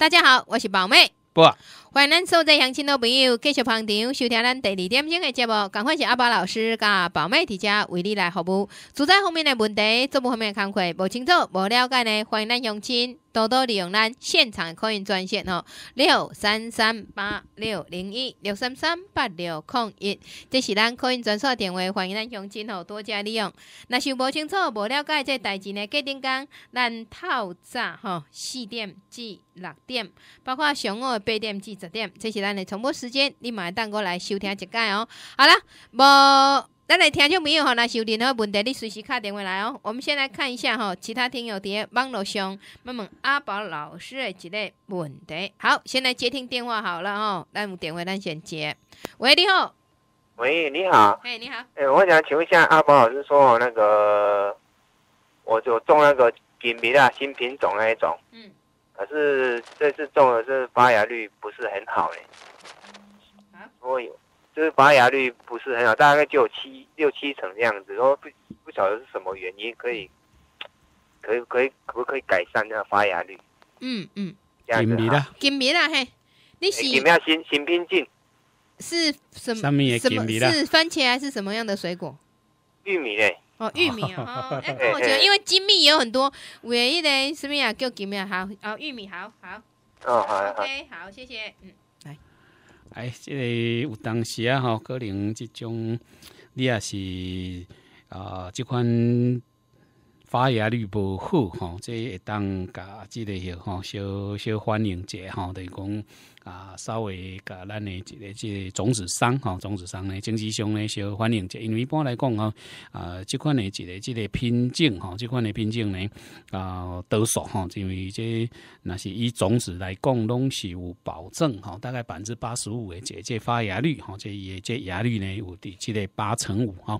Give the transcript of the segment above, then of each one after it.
大家好，我是宝妹，不欢迎咱所在相亲的朋友，继续捧场收听咱第二点钟的节目，赶快请阿宝老师甲宝妹姐姐为你来服务。住宅方面的问题，租屋方面的工作，不清楚、无了解呢，欢迎咱相亲。多多利用咱现场的客运专线哦，六三三八六零一六三三八六空一，这是咱客运专线的电话，欢迎咱乡亲哦多加利用。那想不清楚、不了解这代志呢，几点讲咱透早吼四点至六点，包括上午八点至十点，这是咱的重播时间，你马上跟来收听一届哦。好了，无。咱来听著没有哈？那是有任何问题，你随时打电话来哦。我们先来看一下哈，其他听友在网络上问问阿宝老师的几个问题。好，先来接听电话好了哦。咱我们电话，咱先接。喂，你好。喂，你好。哎，你好。哎，我想请问一下阿宝老师，说那个我就种那个金米啊，新品种那一种，嗯，可是这次种的是发芽率不是很好嘞。啊？我有。就是发芽率不是很好，大概只有七六七成这样子。然后不不晓得是什么原因，可以可以可以可不可以改善那发芽率？嗯嗯，金米啦，金米啦嘿，你是有没有新新品种？是什么什么？是番茄还是什么样的水果？玉米嘞？哦，玉米 哦。哎，我觉得因为金米有很多，唯一的什么呀？叫金米好哦，玉米好好。哦好。OK，好，谢谢，嗯。哎，这个有当时啊，吼，可能这种你也是，呃，这款发芽率不好吼，这会当甲即个些吼，小小反应者，吼、哈，等于讲。啊，稍微甲咱诶这个这个种子商吼，种子商咧经济上咧稍欢迎者，因为一般来讲吼，啊即款诶这个这个品种吼，即款诶品种咧啊多数吼，因为即那是以种子来讲拢是有保证吼，大概百分之八十五诶，这这发芽率吼，即也这芽率咧有伫这个八成五吼，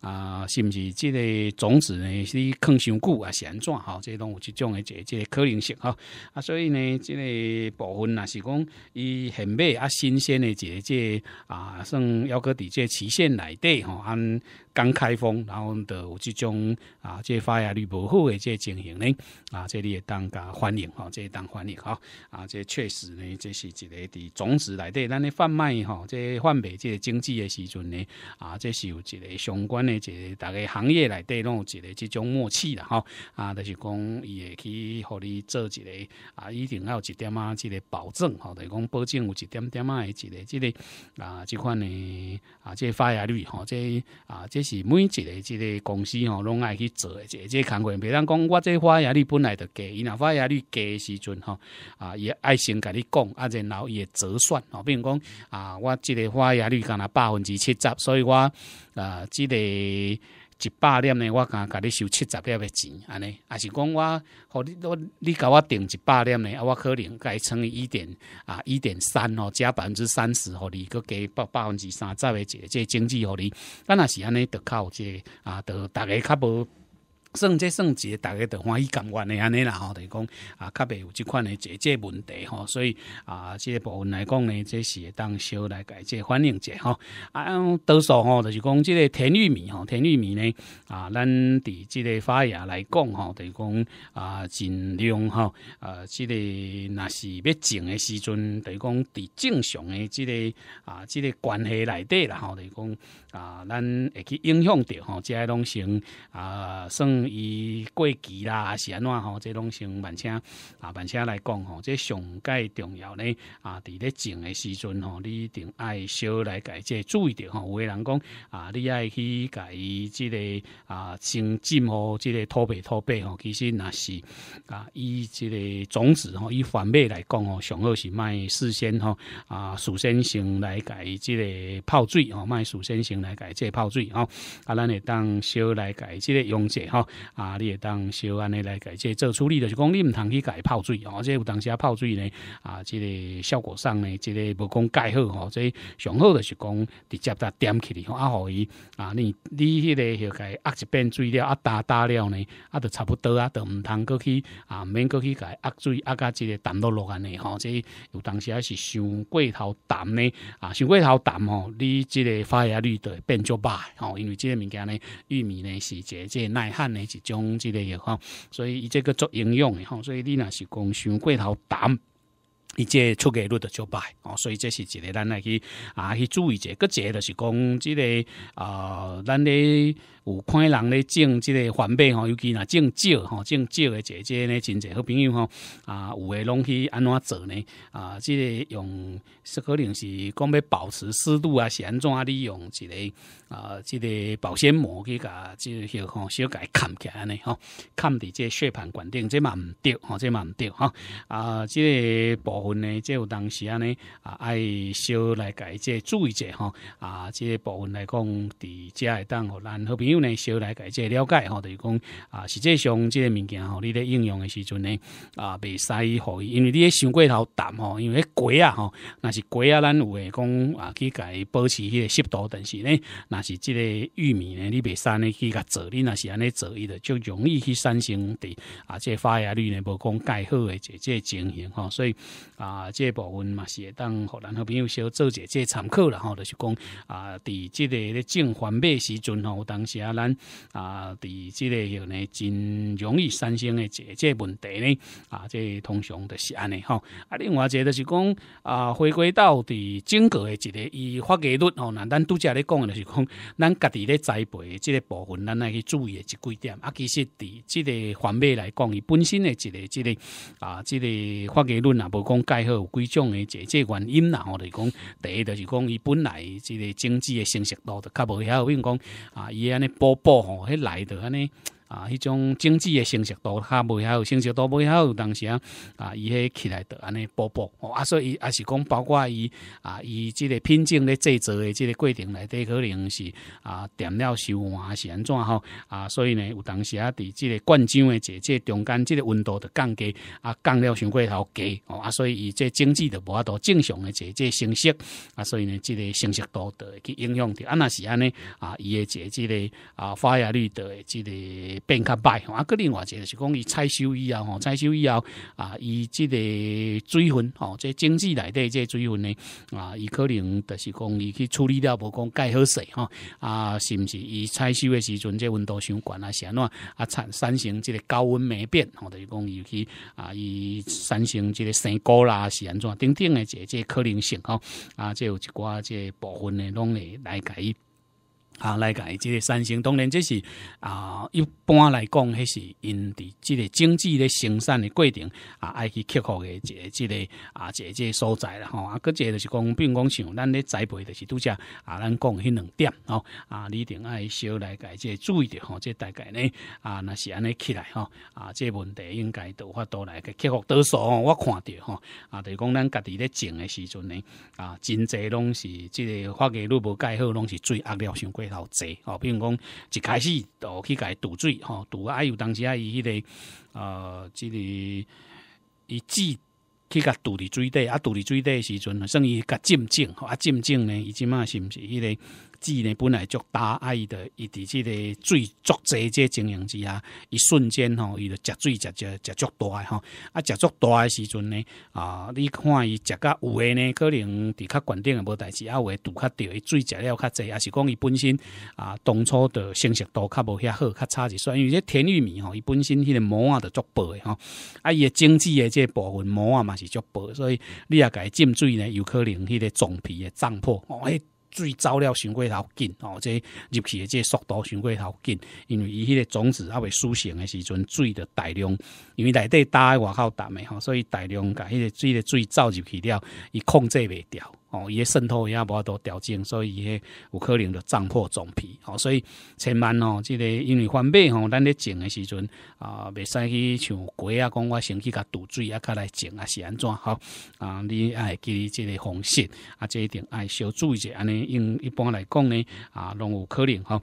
啊，甚至这个种子咧是抗伤久啊、怎哈、吼，即拢有这种诶这个可能性哈，啊，所以呢即个部分呐是讲。伊很美啊，新鲜的，即个啊，算腰哥底即期限内底吼，按刚开封，然后的有这种啊，即发芽率无好的即情形呢啊，这里也当加欢迎吼，这当欢迎哈啊，这确实呢，这是一个伫种子内底，咱咧贩卖吼，即贩卖即经济的时阵呢啊，这是有一个相关的一个大概行业内底拢有一个这种默契啦哈啊，就是讲伊会去，互你做一个啊，一定要一点啊，即个保证吼讲保证有一点点啊，一个即个啊，即款呢啊，即、个发芽率吼，这啊，即是每一个即个公司吼，拢爱去做，即这工业。比如讲，我个发芽率本来就低，伊若发芽率低时阵吼啊，伊爱先甲你讲，啊，然后伊会折算。比如讲啊，我即个发芽率敢若百分之七十，所以我啊，即个。一百粒呢，我敢甲你收七十粒的钱，安尼，还是讲我，互你，我你甲我定一百粒呢，啊，我可能伊乘以一点，啊，一点三哦，加百分之三十，互你搁加百百分之三十的，这这经济互你，咱若是安尼，得靠这，啊，得大家较无。算即算，即大家都欢喜感官的安尼啦吼，就是讲啊，较袂有即款的这这问题吼，所以啊，即个部分来讲呢，即是当小来改节反应者吼。啊，多数吼就是讲即个甜玉米吼，甜玉米呢啊，咱伫即个发芽来讲吼，就是讲啊，尽量吼，啊，即个若是要种的时阵，就是讲伫正常的即个啊，即个关系内底啦吼，就是讲啊，咱会去影响着吼，即类东西啊，算。伊过期啦，是安怎吼？即拢先，慢车啊，慢车来讲吼，即上界重要咧啊！伫咧种诶时阵吼，你一定爱少来改，即注意着吼。有诶人讲啊，你爱去改即个啊，先浸吼，即个土白土白吼。其实若是啊，以即个种子吼，以反面来讲吼，上好是卖事先吼啊，事先先来改即个泡水吼，卖事先先来改即泡水吼。啊，咱会当少来改即个用者吼。啊，你也当小安尼来改，即做处理就是讲你唔通去改泡水哦。即有当时啊泡水呢，啊，即个效果上呢，即个无讲改好吼，这上好的是讲直接在点起来，啊可以。啊，你你迄个甲伊压一遍水了，啊打打了呢，啊都差不多啊，都唔通过去啊，免过去改压水压加即个淡落落安尼吼。即有当时啊是伤过头淡呢，啊，伤过头淡哦，你即个发芽率都变作罢哦，因为即个物件呢，玉米呢是即个耐旱的。一种即之类嘅吼，所以伊这个做应用的吼，所以你若是讲伤过头胆。伊这出血率的就摆哦，所以这是一个咱来去啊去注意一个，者的是讲即个啊，咱咧。有看人咧种即个环保吼，尤其若种蕉吼，种蕉诶姐姐呢，真侪好朋友吼啊，有诶拢去安怎做呢？啊，即个用是可能是讲要保持湿度啊，是安怎利用一个啊，即个保鲜膜去甲即个吼小改盖起来安尼吼，盖伫这血盘管定这嘛毋对吼，这嘛毋对吼啊，这个部分呢，这有当时呢啊，爱小来改这注意者吼啊，这个部分来讲伫家会当互咱好友。有呢，小来解这了解吼，就是讲啊，实际上这个物件吼，你咧应用的时阵呢啊，袂使宜好伊，因为你咧想过头淡吼，因为过啊吼，那是过啊咱有诶讲啊去介保持迄个湿度，但是呢，那是这个玉米呢，你袂使呢去甲整理，那是安尼做伊的，就容易去产生的啊，即发芽率呢无讲介好诶，这即情形吼，所以啊，即部分嘛是当互咱好朋友小做一这即参考啦吼，就是讲啊，伫这个咧种黄麦时阵吼，当时。啊，咱啊，伫即个许呢，真容易产生诶这这问题呢啊，这通常就是安尼吼。啊，另外一个就是讲啊，回归到伫整个诶一个以法改论吼，那咱拄则咧讲诶就是讲，咱家己咧栽培即个部分，咱来去注意诶一几点。啊，其实伫即个环面来讲，伊本身诶一个、即个啊、即个法改论啊，无讲盖好有几种诶即个原因啦吼，就是讲第一就是讲伊本来即个经济诶成熟度就较无好，比如讲啊，伊安尼。波波吼，迄来的安尼。啊，迄种经济嘅成熟度，较袂晓成熟度，袂晓有当时啊，伊迄起来着安尼薄薄，哦啊，所以也是讲包括伊啊，伊即个品种咧制作嘅即个过程内底可能是啊点料收完是安怎吼啊，所以呢有当时啊，伫即个灌浆诶，即即中间即个温度着降低，啊降了伤过头低，哦啊，所以伊即个经济就无法度正常诶，即即成熟，啊所以呢，即个成熟度会去影响着，啊若是安尼啊，伊诶即个啊发芽率得即个。变较歹，啊！个另外一个是讲伊采收以后吼，采收以后啊，伊即个水分吼，即经济内底即水分呢啊，伊可能就是讲伊去处理了无讲盖好水吼啊，是毋是伊采收的时阵，即温度伤悬啊，是安怎啊产产生即个高温霉变吼，就是讲伊去啊，伊产生即个生菇啦是安怎，等等的这即可能性吼啊，即有一寡即部分的拢会来改。啊，来讲即个三星，当然这是啊，一般来讲，迄是因伫即个经济咧生产的过程啊，爱去克服的即个即个啊，即个所在啦吼。啊，搁一个就是讲，比如讲像咱咧栽培，就是拄则啊，咱讲迄两点吼啊，你一定爱小来讲即个注意着吼，即大概呢啊，若是安尼起来吼啊，即个问题应该都法都来去克服多数。吼，我看到吼啊，就是讲咱家己咧种诶时阵呢啊，真侪拢是即个发个率无介好，拢是最恶劣伤过。老侪吼，比如讲一开始都去伊堵水吼，堵啊有当时啊伊迄个呃，即个伊自去甲堵伫水底啊，堵伫水底时阵，算伊甲浸浸吼啊，浸浸呢，伊即嘛是毋是迄个？籽呢本来足大，啊伊的伊伫即个水足济，即经营之下，一瞬间吼，伊就食水食食食足大吼，啊食足大诶时阵呢啊！你看伊食甲有诶呢，可能伫较悬顶诶无代志，啊，有诶拄较着伊水食了较济，也是讲伊本身啊当初的成熟度较无遐好，较差一算。因为这甜玉米吼，伊本身迄个膜啊，就足薄诶吼，啊伊诶经济诶即部分膜啊嘛是足薄，所以你也伊浸水呢，有可能迄个种皮诶胀破。水走了，伤过头紧哦。这入去的这速度伤过头紧，因为伊迄个种子还未苏醒的时阵，水的大量，因为内底搭的外口打的吼，所以大量甲迄个水的水走入去了，伊控制袂掉。哦，伊个渗透也无多调整，所以伊有可能就胀破种皮。吼。所以千万哦，即个因为翻买吼，咱咧种的时阵啊，袂使去像鸡啊，讲我先去甲堵水啊，甲来种啊是安怎吼。啊，你爱记哩即个方式啊，即一定爱小注意者安尼。因一般来讲呢，啊，拢有可能吼。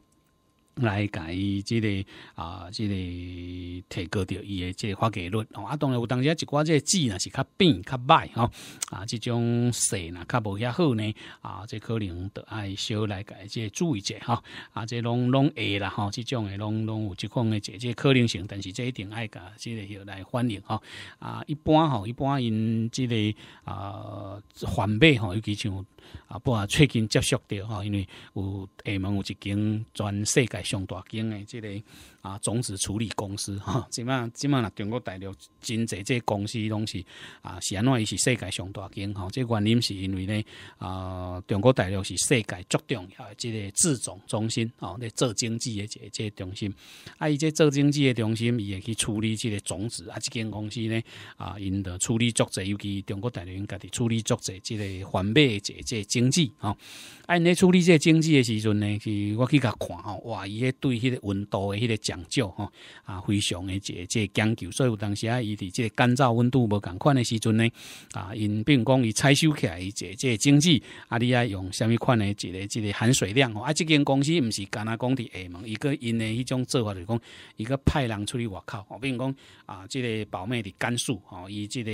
来改即个啊，即个提高着伊诶即个发给率，啊当然有，当啊，一寡即个籽若是较扁较歹吼，啊即种势若较无遐好呢，啊即可能著爱小来改即个注意者吼，啊即拢拢会啦吼，即种诶拢拢有即款诶即即可能性，但是即一定爱甲即个来反映吼，啊一般吼一般因即个啊反背吼有几像。啊，不过最近接触到吼，因为有厦门有一间全世界上大间诶，即个。啊，种子处理公司哈，即嘛即嘛啦，中国大陆真侪这公司拢是啊，是安怎伊是世界上大件吼，这原因是因为呢啊，中国大陆是世界最重要的这个制种中心哦，咧做经济的这这中心，啊伊这做经济的中心，伊会去处理这个种子啊，这间公司呢啊，因的处理作者，尤其中国大陆因家己处理作者，这个贩卖这这经济啊，因咧处理这经济的时阵呢，是我去甲看吼，哇，伊咧对迄个温度的迄个。讲究吼啊，非常的这这讲究，所以有当时啊，伊即这干燥温度无共款的时阵呢，啊，因比如讲伊采收起来，伊这这经济啊，你爱用什么款诶，一个一个含水量吼啊，这间公司毋是干阿讲伫厦门，一个因的迄种做法就讲一个派人出去外口，吼，比如讲啊，这个宝妹伫甘肃吼，伊这个。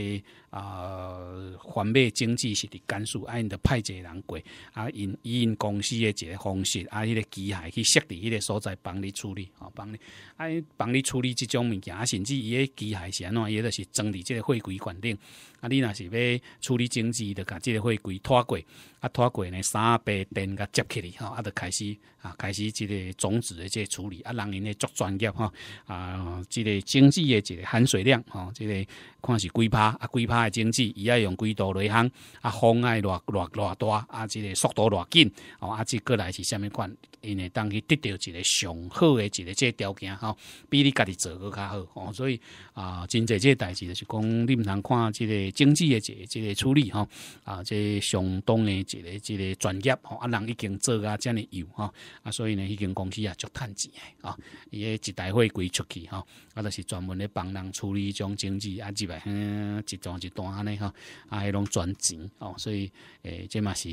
啊，环保经济是伫甘肃，啊，因着派一个人过，啊，因因公司的一个方式，啊，迄个机械去设立迄个所在帮你处理，好帮你，啊，帮你处理即种物件，啊，甚至伊个机械是安怎，伊个是整理即个货柜管顶，啊，你若是要处理经济，着甲即个货柜拖过，啊，拖过呢，三白电甲接起来吼，啊，就开始，啊，开始即个种子的即个处理，啊，人因咧足专业，吼，啊，即个经济的一个含水量，吼，即个看是几拍啊，几拍。经济伊爱用轨道雷行，啊风爱偌偌偌大，啊即个速度偌紧，哦啊即过来是虾米款？因为当去得到一个上好诶一个即个条件吼，比你家己做搁较好吼。所以啊，真济即个代志就是讲，你毋通看即个经济诶一个即个处理吼，啊即上当诶一个一个专业吼，啊人已经做啊，遮诶有吼，啊，所以呢，迄间公司也足趁钱诶啊，伊诶一台货归出去吼，啊都是专门咧帮人处理种经济啊之类，嗯，一种单安尼吼，啊，迄种转钱哦，所以诶，这嘛是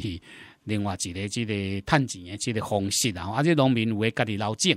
另外一个即个趁钱诶，即个方式啊，啊，即农民有诶家己劳种。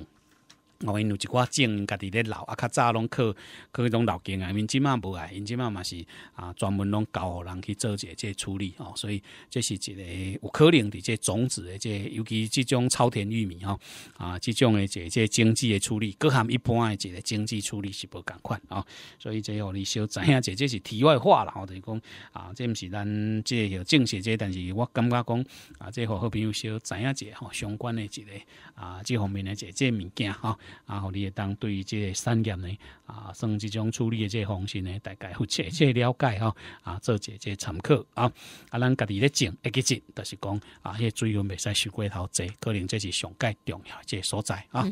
哦，因有一寡种，家己咧留啊，较早拢去去种老根啊。因即满无啊，因即满嘛是啊专门拢交互人去做一这处理哦。所以这是一个有可能即个种子诶，即尤其即种超甜玉米吼啊即种的即个经济诶处理，搁他一般的个经济处理是无共款哦，所以这互你小知影，者即是题外话啦。吼，就是讲啊，即毋是咱个许正式者，但是我感觉讲啊，这和好朋友小知影者吼相关诶一个啊即方面呢即即物件吼。然后你也当对于这产业呢，啊，算这种处理的这方式呢，大概有切切了解哈，啊，做即个参考啊，啊，咱家己咧种一个字，就是讲啊，迄水温未使收过头济，可能这是上界重要这所在啊。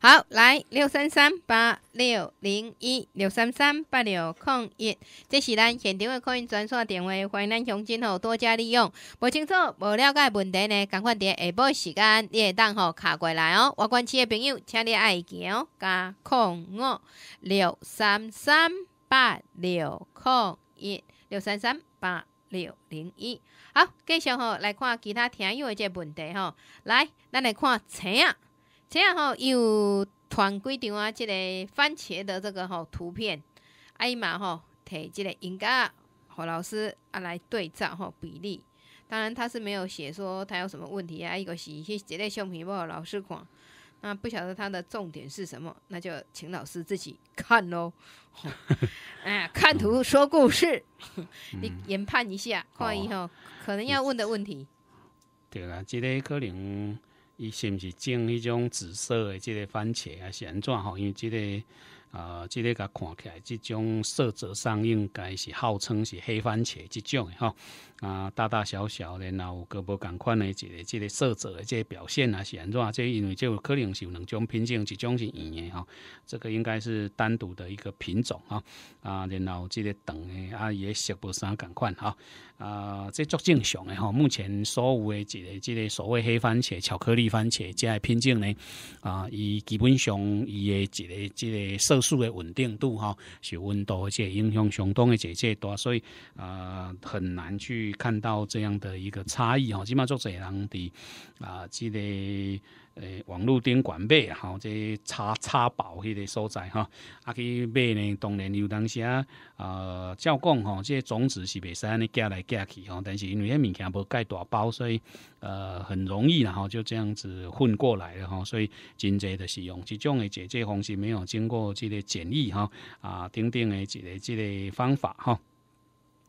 好，来六三三八六零一六三三八六空一，这是咱现场的可以转线电话，欢迎咱熊君吼多加利用。不清楚、不了解问题呢，赶快伫下播时间你也当吼卡过来哦。我关机的朋友，请你爱。九加空五六三三八六空一六三三八六零一好，继续吼来看其他听友的这问题吼，来，咱来看车啊，车啊吼有团规张啊，这个番茄的这个吼图片，哎嘛吼，提这个应该和老师啊来对照吼比例，当然他是没有写说他有什么问题啊，一个是去个相片皮互老师看。那不晓得他的重点是什么，那就请老师自己看喽。哎，看图说故事，你研判一下，看以后可能要问的问题。对啦，这个可能，伊是不是种一种紫色的这个番茄啊？是安怎哈？因为这个啊，这个甲看起来，这种色泽上应该是号称是黑番茄这种的哈。啊，大大小小，然后各不共款的一个即个色泽的即个表现啊是安怎？即因为即有可能是有两种品种，一种是硬的吼，这个应该是单独的一个品种啊啊，然后即个长的啊也食不啥共款吼，啊，即足正常诶吼。目前所有诶一个即个所谓黑番茄、巧克力番茄即个品种呢啊，伊基本上伊诶一个即个色素诶稳定度哈，受温度诶即影响相当诶即即多，所以啊很难去。看到这样的一个差异哈，起码作这也通的啊，即个呃网络店管卖，哈，这些差差宝迄个所在哈，啊去卖呢，当然有当啊，呃，照讲哈，这些种子是袂使安尼寄来寄去哈，但是因为遐物件无盖大包，所以呃很容易然后就这样子混过来了哈，所以真济的使用，即种的解决方式，没有经过即个检疫哈啊等等的即个即个方法哈。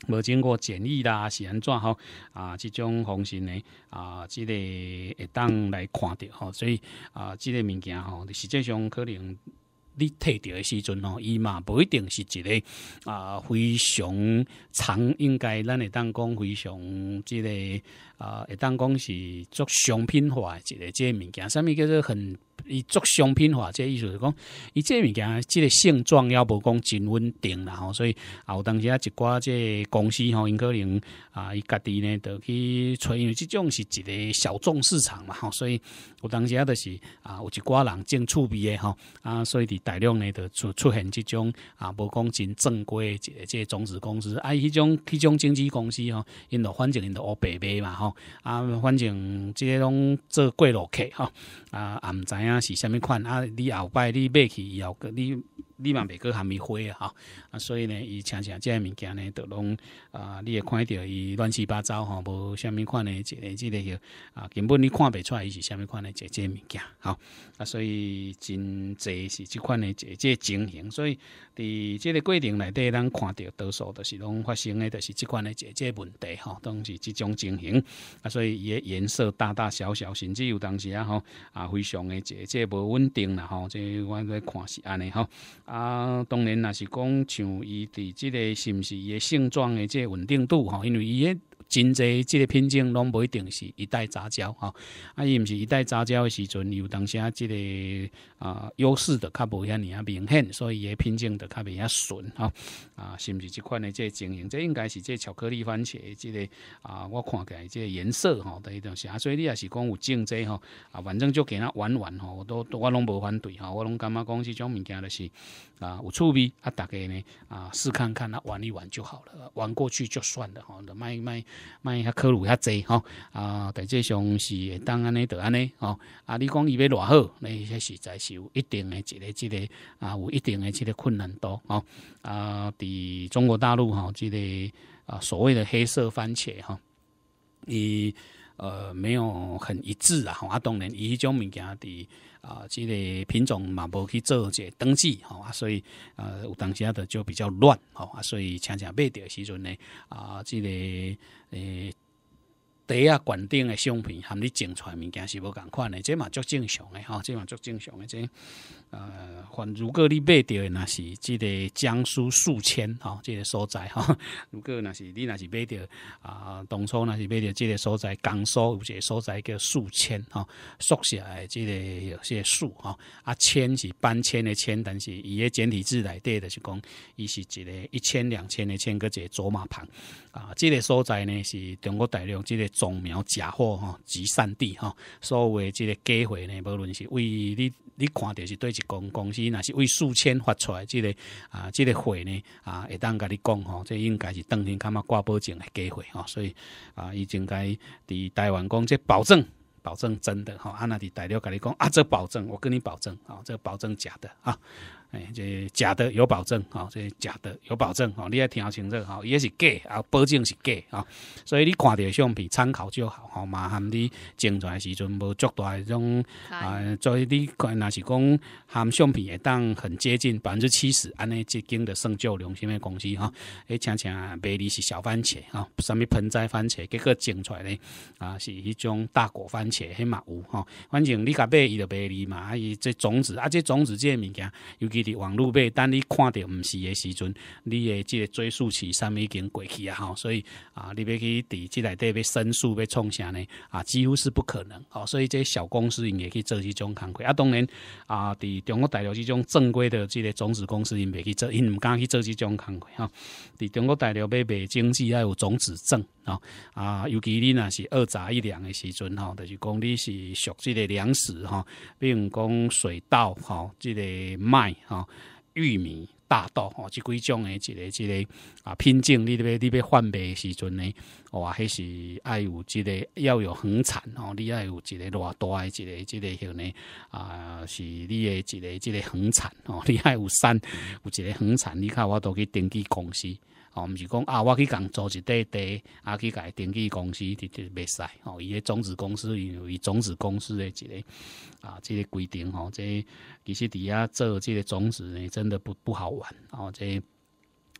无经过检疫啦、是安怎吼啊，即种方式呢啊，即个会当来看着吼，所以啊，即个物件吼，实际上可能你退掉的时阵吼，伊嘛不一定是一个啊，非常长，应该咱会当讲非常即个。啊，会当讲是做商品化一个即个物件，上物叫做很，伊做商品化，即意思是讲，伊即个物件即个性状，要无讲真稳定啦吼，所以有当时啊一寡即公司吼，因可能啊，伊家己呢，就去，因为即种是一个小众市场嘛吼，所以有当时啊，就是啊，有一寡人正趣味的吼，啊，所以伫大量呢，就出出现即种啊，无讲真正规诶即个即种子公司，啊，迄种迄种经纪公司吼，因都反正因都乌白白嘛吼。啊，反正即个拢做过路客吼啊，也毋知影是虾物款，啊，你后摆你买去以后，你你嘛袂过含伊花啊，吼啊，所以呢，伊常常即个物件呢，都拢啊，你会看着伊乱七八糟吼，无虾物款诶。即个即个个啊，根本你看袂出来伊是虾物款的，即个物件吼啊，所以真侪是即款个即个情形，所以。伫即个过程内底，咱看到多数都是拢发生诶，都是即款诶解决问题吼，都是即种情形啊，所以伊诶颜色大大小小，甚至有当时啊吼啊，非常诶，即即无稳定啦吼，即我咧看是安尼吼啊，当然也是讲像伊伫即个，是不是伊诶性状诶，即稳定度吼，因为伊诶。真侪即个品种拢无一定是一代杂交吼，啊，伊毋是一代杂交诶时阵，有当下即个啊优势的较无遐尔啊明显，所以伊诶品种的较袂遐纯吼。啊，是毋是即款诶即个经营？这应该是即个巧克力番茄的即个啊，我看起来即个颜色吼，的迄种是啊，所以你也是讲有种者吼，啊，反正就给他玩玩吼，我都我拢无反对吼，我拢感觉讲即种物件的是。啊，有趣味啊，大家呢，啊，试看看，啊，玩一玩就好了，玩过去就算了，哈，慢卖卖卖遐克鲁遐一吼，哈，啊，在这上是当然的，当安尼哈，啊，你讲伊要偌好，那些实在是有一定的这个这个啊，有一定的这个困难度哦，啊，比中国大陆哈，这个啊所谓的黑色番茄，哈，伊呃没有很一致啊，啊当然以种物件的。啊，这个品种嘛，无去做一个登记吼，啊，所以呃，有当时啊著就比较乱吼，啊，所以常常买诶时阵呢，啊，这个诶。台啊，馆顶的相片含你整出物件是无共款的，这嘛足正常诶，吼，这嘛足正常诶，这呃，如果你买着，若是即个江苏宿迁，吼，即个所在，吼，如果若是你若是买着啊，当初若是买着即个所在，江苏有一个所在叫宿迁，吼，宿舍诶，即个有些“宿吼，啊，“迁是搬迁的“迁”，但是伊个简体字内底的是讲，伊是一个一千两千的“千”个一个走马棚啊，即个所在呢是中国大陆即个。种苗假货哈，集散地哈，所谓这个假货呢，无论是为你，你看的是对一公公司，那是为数千发出来，这个啊，这个货呢啊，会当跟你讲哈，这应该是当天看嘛挂保证的假货哈，所以啊，伊应该伫台湾讲这保证，保证真的哈，阿那伫大陆跟你讲啊，这保证，我跟你保证啊，这保证假的啊。哎，这是假的有保证哈，这是假的有保证哈，你也听清楚哈，也是假啊，保证是假啊，所以你看到相片参考就好哈嘛。他们哋种出来时阵无做多系种啊，以你看那是讲含相片也当很接近百分之七十安尼即晶的生椒良心么公司哈？而且且卖哩是小番茄啊，什么盆栽番茄，结果种出来咧啊，是一种大果番茄，很麻有哈。反正你甲买伊就卖哩嘛，啊，伊这种子啊，这种子这物件尤其。网络买，等你看到唔是嘅时阵，你诶即个追溯啥三已经过去啊！吼，所以啊，你要去伫即内底要申诉要创啥呢？啊，几乎是不可能哦。所以，即小公司因也去做即种工作啊。当然啊，伫中国大陆即种正规的即个种子公司，因未去做，因毋敢去做即种工作吼。伫中国大陆要卖经济要有种子证啊啊，尤其你若是二杂一粮诶时阵哈，就是讲你是属即个粮食哈，比如讲水稻吼，即个麦。啊，玉米、大豆哦，这几种诶，一个、一个啊，品种你得、你得换别时阵呢，哇，还是爱有这个要有恒产哦，你爱有一个偌大诶，一个、这个呢啊，是你诶，个、个恒产哦，你爱有有个恒产，你看我都去登记公司。哦，毋是讲啊，我去共租一块地，啊去改登记公司，滴滴袂使。哦，伊个种子公司，因为种子公司诶一个啊，即个规定吼，即其实伫遐做即个种子呢，真的不不好玩哦。即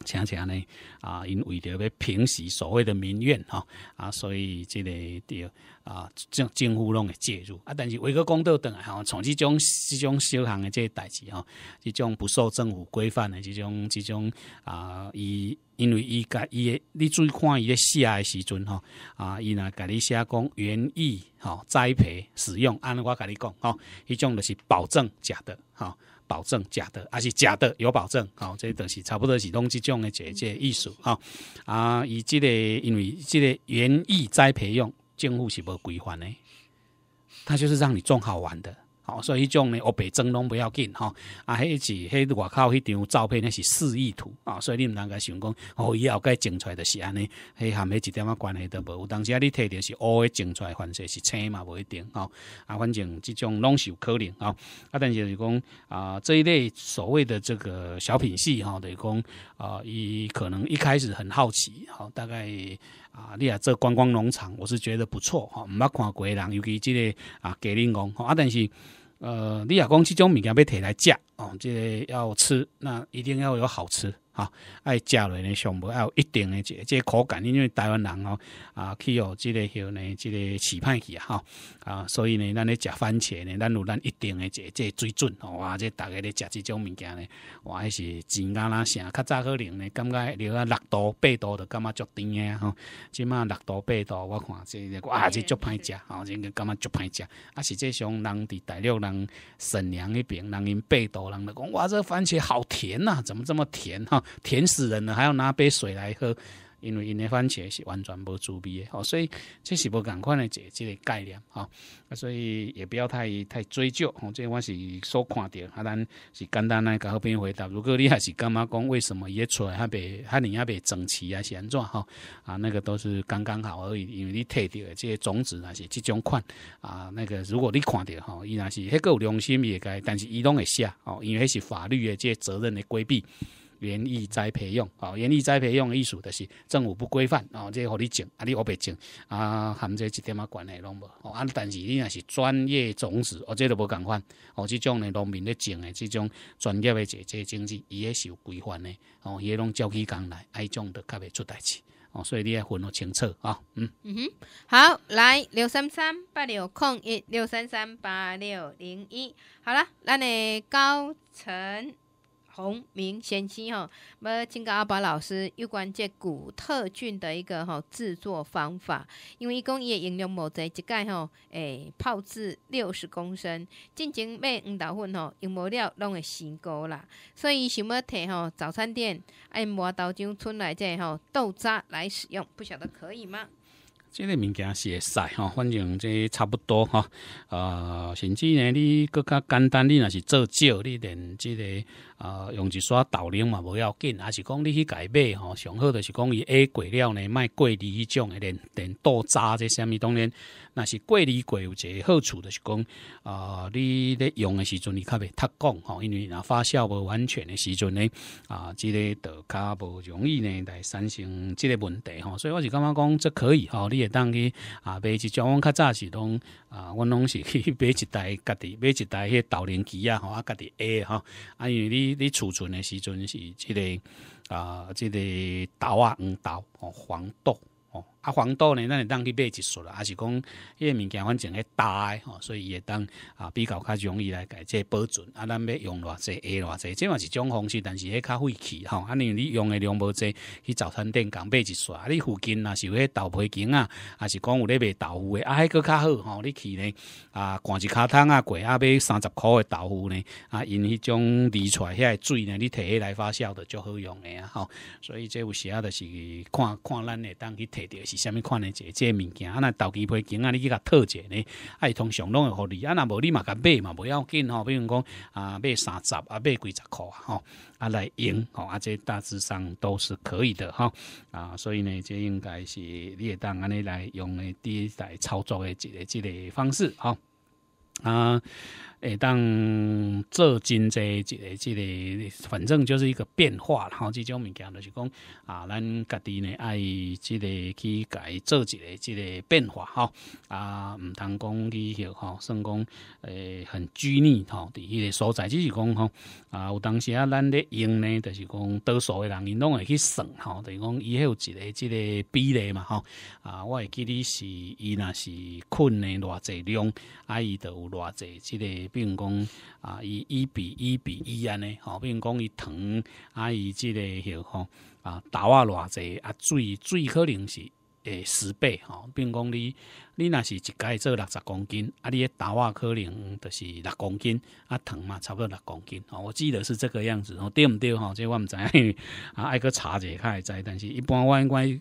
请请呢啊，因为着要平息所谓的民怨吼啊，所以即个着啊政政府弄诶介入啊。但是维克公道等吼，从即种、即种小项诶即个代志吼，即种不受政府规范诶，即种、即种啊伊因为伊甲伊诶，你注意看伊写诶时阵吼，啊，伊若甲你写讲园艺吼栽培使用，安尼我甲你讲吼迄种著是保证假的吼，保证假的，还是假的有保证吼，这都是差不多是拢即种诶，这这意思吼。啊，伊即个因为即个园艺栽培用，政府是无规范诶，他就是让你种好玩的。所以迄种呢，我白装拢不要紧吼。啊，迄是迄外口迄张照片呢是示意图啊，所以你毋通甲想讲，哦，以后该种出来著是安尼，迄含迄一点仔关系都无，有当时啊你摕着是乌的种出来，反正是青嘛，无一定哦，啊，反正即种拢是有可能哦，啊，但是是讲啊这一类所谓的这个小品戏吼，就是讲啊，伊可能一开始很好奇，吼，大概啊，你啊这观光农场我是觉得不错哈，毋捌看国人，尤其即个啊，给恁吼，啊，但是。呃，你亚讲这种物件要抬来食哦，这要吃，那一定要有好吃。哈，爱食落呢，上无要有一定的这这口感，因为台湾人哦，啊，去哦，即个许呢，即个期盼去啊，吼啊，所以呢，咱咧食番茄呢，咱有咱一定的这这水准，吼，哇，这逐个咧食即种物件呢，哇，还是甜啦啦啥较早可能呢，感觉了六度八度就感觉足甜呀，吼，即马六度八度，我看这哇，这足歹食，吼，真个感觉足歹食，啊，实际上人伫大陆人沈阳迄边，人因八度，人咧讲，哇，这番茄好甜呐，怎么这么甜？哈。甜死人了，还要拿杯水来喝，因为因的番茄是完全无滋味的哦，所以这是不赶快的这这个概念啊，所以也不要太太追究哦。这我是所看到，啊，咱是简单那甲好兵回答。如果你还是感觉讲为什么叶出来还别还你那边整齐啊是安怎吼。啊，那个都是刚刚好而已，因为你摕的这些种子那是这种款啊。那个如果你看到吼，伊若是迄个有良心也该，但是伊拢会写哦，因为迄是法律的这些责任的规避。园艺栽培用，哦，园艺栽培用的意思就是政府不规范，哦，这互你种，啊，你我边种，啊，含这一点啊关系拢无，哦，啊，但是你若是专业种植，哦，这都无共款，哦，这种的农民咧种的这种专业的这这种植，伊也是有规范的，哦，伊拢交起工来，哎，种的较袂出代志哦，所以你要分哦清楚，啊，嗯嗯哼，好，来六三三八六空一六三三八六零一，好了，那呢，高层。洪明先生哈，要请教阿宝老师有关这古特菌的一个哈制作方法，因为伊讲伊应用无侪，一间吼，诶泡制六十公升，进前买五豆粉吼，用无了拢会新高啦，所以想要摕吼早餐店按磨豆浆出来这吼豆渣来使用，不晓得可以吗？这个物件是会使吼，反正这差不多哈，啊甚至呢你更加简单，你若是做酒，你连这个。呃，用一刷导林嘛，无要紧，还是讲你去改买吼。上好就是讲伊 A 过了呢，卖过滤迄种，的连连多渣这啥物当然那是过滤过有一个好处就是讲，啊，你咧用的时阵，你较袂他讲吼，因为那发酵无完全的时阵呢，啊，即个都较无容易呢来产生即个问题吼。所以我是感觉讲这可以吼，你会当去啊买一种，我较早时东啊，阮拢是去 买一台家己买一台迄导林机啊，吼啊家己 A 吼，啊因为你。你储存的时阵是即个啊，即个豆啊，黄豆哦，黄豆哦。啊，黄豆呢？咱会当去买一束啦，还是讲迄个物件反正咧大吼，所以会当啊比较较容易来解这保存啊，咱要用偌济下偌济，即嘛是种方式，但是迄较费气吼。啊，尼你用的量无济，去早餐店共买一束。啊，你附近若是有迄豆皮羹啊，还是讲有咧卖豆腐的，啊，迄个较好吼。你去呢啊，掼一卡摊啊，过啊买三十箍的豆腐呢，啊，因迄种离出遐水呢，你摕迄来发酵的就好用的啊吼。所以即有时啊，就是看看咱会当去摕着。是虾米款呢？即个物件啊，那到期赔金啊，你去甲退者呢？爱通常拢会互你，啊，那无你嘛甲买嘛，不要紧吼。比如讲啊，买三十啊，买几十块啊，吼啊来用吼，啊，即大致上都是可以的哈啊，所以呢，即应该是会当安尼来用的，第一台操作的一个即个方式哈啊。会当做真侪一个、一个，反正就是一个变化啦。哈，这种物件就是讲啊，咱家己呢，爱即个去改做一个、一个变化哈。啊，唔通讲去学哈，算讲诶，很拘泥哈，伫一个所在就是讲哈。啊，有当时啊，咱咧用呢，就是讲多数的人因拢会去算哈，等于讲迄有一个、一个比例嘛哈。啊，我会记你是伊那是困呢偌济量，啊，伊都有偌济，这个。比如讲啊，伊一比一比一安尼吼，比如讲伊糖啊，伊即个吼啊，豆啊偌济啊，水水可能是诶十倍吼，比如讲你你若是一盖做六十公斤啊，你个豆啊可能就是六公斤啊，糖嘛差不多六公斤吼。我记得是这个样子吼，对毋对吼？即我毋知，影，啊爱去查者较会知，但是一般我应该。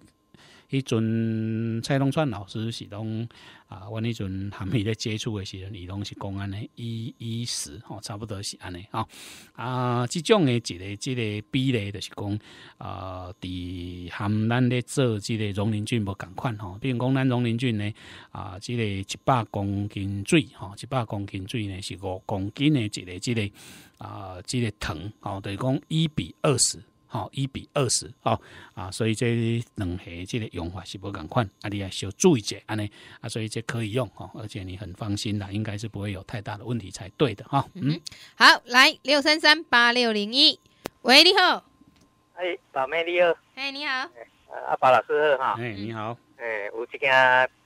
迄阵蔡东川老师是拢啊，阮迄阵含伊咧接触诶时阵，伊拢是讲安尼一一十吼，差不多是安尼吼。啊，即种诶一个、一个比例就是讲啊，伫含咱咧做即个溶林菌无共款吼，比如讲咱溶林菌呢啊，即个一百公斤水吼，一百公斤水呢是五公斤诶，一个之个啊，之个糖吼，等于讲一比二十。好一比二十好，啊，所以这两下这个用法是不敢款，阿你啊小注意者安尼啊，所以这可以用哦，而且你很放心的，应该是不会有太大的问题才对的哈。嗯，好，来六三三八六零一，喂，你好。哎，宝妹你好。哎，你好。阿爸老师好哈。哎，你好。哎，有一件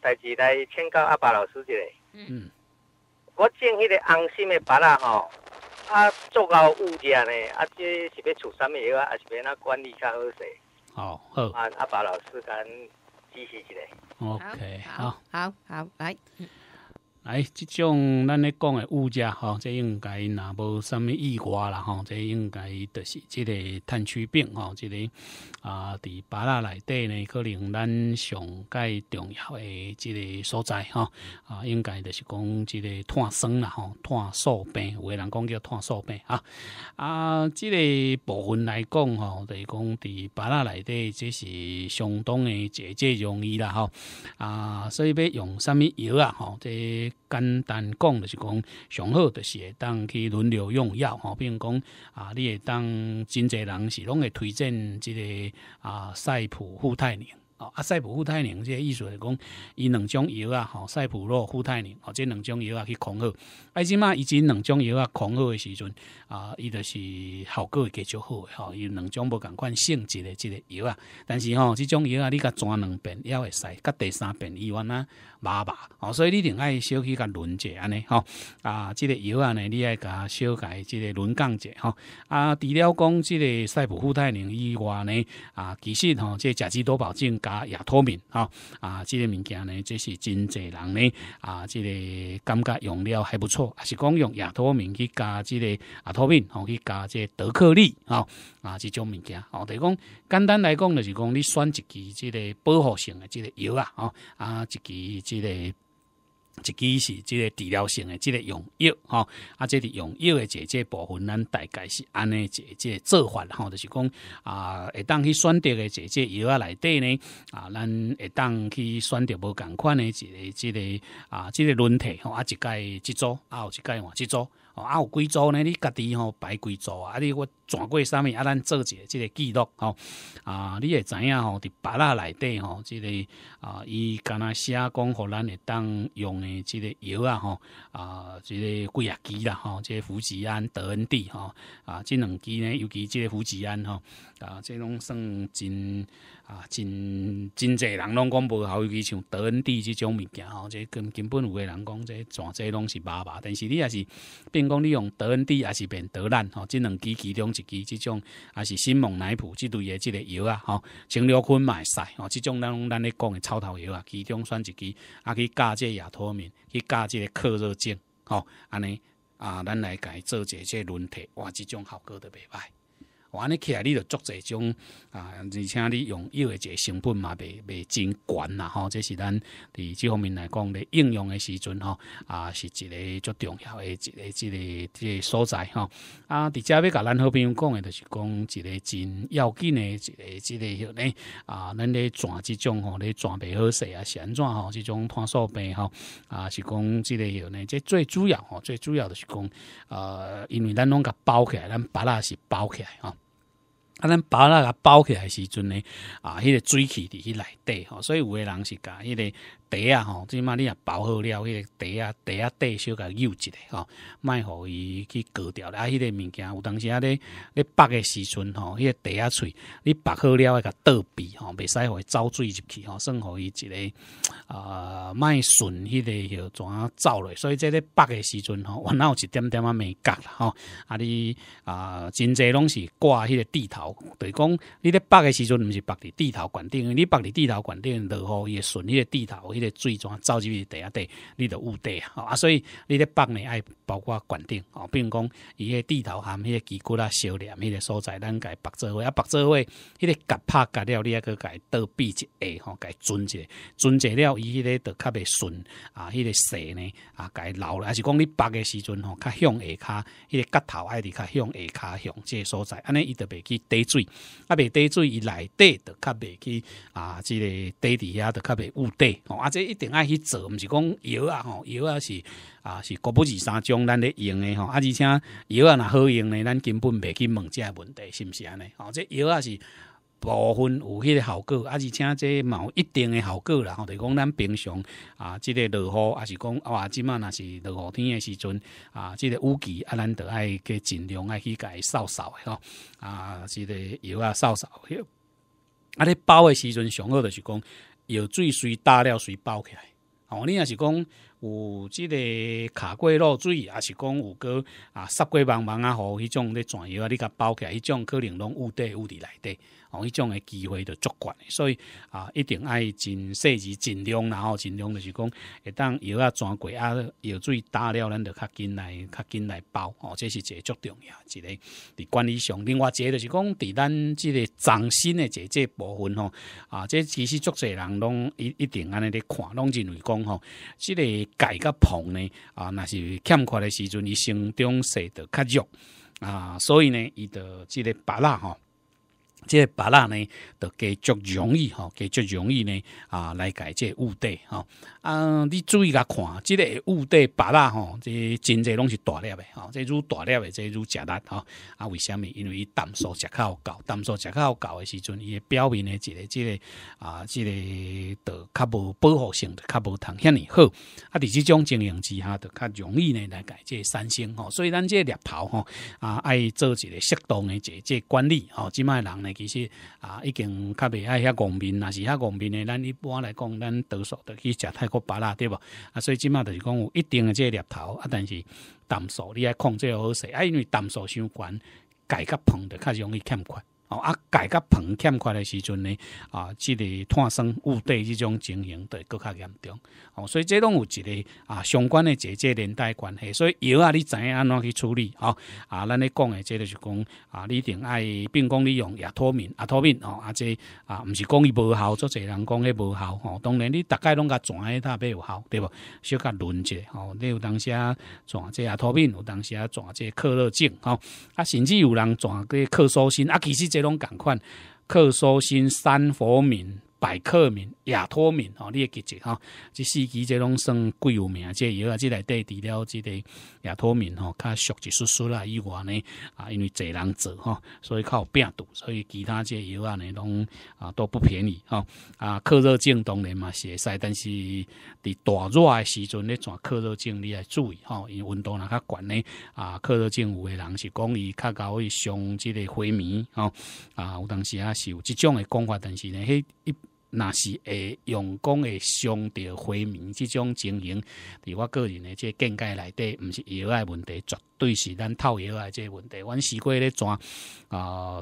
代志来请教阿爸老师一下。嗯，我种迄个红心的白啊吼。啊，做到物件呢，啊，这是要出啥物药啊，还是要那管理较好些？好，好，阿爸老师干支持一下。OK，好，好好，来。来，即种咱咧讲诶，物价吼，这应该若无什么意外啦吼，这应该着是即个碳疽病吼，即个啊，伫巴拿内底呢，可能咱上界重要诶即个所在吼，啊，应该着是讲即个炭生啦吼，炭素病，有诶人讲叫炭素病啊啊，即个部分来讲吼，就是讲伫巴拿内底，即是相当诶，即即容易啦吼，啊，所以要用啥物油啊吼，这。简单讲就是讲，上好就是会当去轮流用药吼，如讲啊，你会当真侪人是拢会推荐这个啊，赛普富泰宁哦。啊，赛普富泰宁即个意思就是讲，伊两种药啊，吼赛普洛富泰宁吼，即两种药啊去抗药。啊，即马以前两种药啊抗药的时阵。啊，伊著是效果会加较好吼，有两种无共款性质的即个药啊。但是吼，即种药啊，你甲转两遍也会使，甲第三遍有外呐麻麻哦。所以你定爱小去甲轮者安尼吼啊，即个药啊呢，你要甲小改即个轮降者吼啊。除了讲即个赛普富太宁以外呢啊，其实吼即、个甲基多宝精加亚脱敏啊啊，这个物件呢，这是真济人呢啊，即个感觉用了还不错，还是讲用亚脱敏去加即个面哦去加这德克利啊啊即种物件吼，等于讲简单来讲就是讲你选一支即个保护性的即个药啊吼、啊一支这个一支是即个治疗性的即个用药吼，啊，即支用药的姐姐部分，咱大概是按的姐姐做法吼，就是讲啊会当去选择的姐姐药啊内底呢啊，咱会当去选择无共款的一个即个啊即个轮胎吼，啊，一盖一组，啊有一盖换一组。哦，啊，有几组呢？你家己吼排几组啊？你我转过上面啊，咱做一个即个记录，吼啊，你会知影吼，伫别那内底吼，即个啊，伊敢若写讲互咱会当用的即个药啊，吼啊，即个贵啊肌啦，吼，即个福吉安、德恩 D，吼啊，即两支呢，尤其即个福吉安，吼啊，即拢算真。啊，真真济人拢讲无效，尤其像德恩地这种物件吼，这根根本有个人讲这全侪拢是麻麻，但是你也是，并讲你用德恩地也是变德兰吼，这两支其中一支这种，也是新蒙奶普这类的这个药啊吼，青柳嘛买晒吼，这种咱咱咧讲的草头药啊，其中选一支，啊去以加这亚脱敏，去加这克热症吼，安尼啊，咱来改做这这轮替，哇，这种效果都袂歹。我尼起来你就足侪种啊，而且你用药个这成本嘛，袂袂真悬啦吼。这是咱伫这方面来讲咧，应用诶时阵吼啊，是一个足重要诶一个一个一个所在吼。啊，伫遮要甲咱好朋友讲诶，就是讲一个真要紧诶一个一个叫咧啊，咱咧转即种吼，咧转袂好势啊、是安怎吼、即种炭素病吼啊，是讲即个叫咧，即最主要吼，最主要就是讲呃，因为咱拢甲包起来，咱巴拉是包起来啊。啊，咱把那个包起来时阵呢，啊，迄个水汽伫迄内底吼，所以有诶人是甲迄个。茶啊吼，即嘛你也包好了，迄个茶啊茶啊底小个幼一下吼，卖互伊去割掉啊，迄个物件有当时啊咧咧剥诶时阵吼，迄个茶啊喙你剥好了，甲倒闭吼，袂使互伊走水入去吼，算互伊一个啊卖顺迄个怎转走落，所以即咧剥诶时阵吼，原来有一点点啊眉角啦吼，啊你啊真侪拢是挂迄个地头，就是讲你咧剥诶时阵毋是绑伫地头管顶，你绑伫地头管顶落雨伊会顺迄个地头。迄个水砖走入去地下底，你著乌底啊！啊，所以你咧房呢，爱包括管顶哦，并讲伊个地头含迄个基骨啊、烧料、迄个所在，咱家白做位啊，白做位，迄个夹拍夹料，你抑去家倒闭一下吼，家存一下，存一下了，伊迄个就较袂顺啊，迄个势呢啊，家留了，还是讲你拔嘅时阵吼，较向下骹，迄个角头爱伫较向下骹，向即个所在，安尼伊就袂去滴水，啊，袂滴水，伊内底就较袂去啊，即个底底下就较袂乌底吼。啊，这一定爱去做，毋是讲药啊，吼药啊是啊是国不二三种咱咧用诶吼，啊而且药啊若好用咧，咱根本袂去问这问题，是毋是安尼？哦，这药啊是部分有迄个效果，啊而且这有一定诶效果啦，吼，就讲咱平常啊，即个落雨啊，是讲啊，即嘛若是落雨天诶时阵啊，即个雾期啊，咱着爱去尽量爱去甲伊扫扫诶吼，啊，即个药啊扫扫的。啊，咧包诶时阵，上好的是讲。药水随大料随包起来，哦，你若是讲有即个卡过落水，还是讲有个啊沙过茫茫啊，吼，迄种咧转药啊，你甲包起来，迄种可能拢有底有伫内底。哦，一种嘅机会就足诶。所以啊，一定爱尽细致、尽量，然后尽量就是讲，会当有啊转过啊，药水打了，咱就较紧来，较紧来包哦，这是一个足重要。一个伫管理上，另外一个就是讲，伫咱即个掌心嘅这这部分吼啊，这其实足侪人拢一一定安尼咧看，拢认为讲吼，即个钙甲硼呢啊，那是欠缺诶时阵，伊心中势得较弱啊，所以呢，伊的即个白啦吼。即白蜡呢，就较容易吼，较容易呢啊，来解即污渍吼啊！你注意甲看，即个污渍白蜡吼，即真侪拢是大粒的吼，即愈大粒的，即愈食力吼啊？为虾米？因为伊淡素食较高，淡素食较高的时阵，伊表面呢即个即个啊，即个都较无保护性的，较无通性哩好。啊！伫即种情形之下，就较容易呢来解即三星吼。所以咱即热跑吼啊，爱做一个适当的即即管理吼，即卖人呢。其实啊，已经较袂爱遐贡面，若是遐贡面的。咱一般来讲，咱多数都去食泰国扒啦，对无啊，所以即马就是讲有一定的个猎头啊，但是淡素你爱控制好势啊，因为淡素伤悬，钙甲硼的较容易欠缺。哦啊，钙甲硼欠缺的时阵呢，啊，即个碳酸物对即种情形会搁较严重。哦，所以这拢有一个啊相关的姐姐连带关系，所以药啊，你知影安怎去处理吼？啊，咱咧讲的这就是讲啊，你一定爱并讲你用亚脱敏亚脱敏哦，啊这啊毋是讲伊无效，做侪人讲咧无效哦。当然你大概拢甲转迄搭批有效，对不？小甲轮者哦，你有当时啊转这亚脱敏，有当时啊转这克乐净哦，啊甚至有人转这克苏辛，啊，其实这拢共款克苏辛、三伏敏。百克敏、亚托敏哦，你也记住哈，即四支只拢算贵有名，即药啊，即来低低了，即个亚托敏吼，较血就输输啦以外呢，啊，因为侪人做哈，所以较有病毒，所以其他即药啊呢，拢啊都不便宜哈。啊，克热症当然嘛，是会使，但是伫大热的时阵，咧，做克热症你来注意哈，因为温度若较悬呢，啊，克热症有个人是讲伊较高会伤即个昏迷啊啊，有当时啊是有即种的讲法，但是呢，迄一。那是会用讲会伤着回民这种经营，伫我个人诶这见解内底，毋是药害问题，绝对是咱偷药即这问题。阮试过咧抓，啊。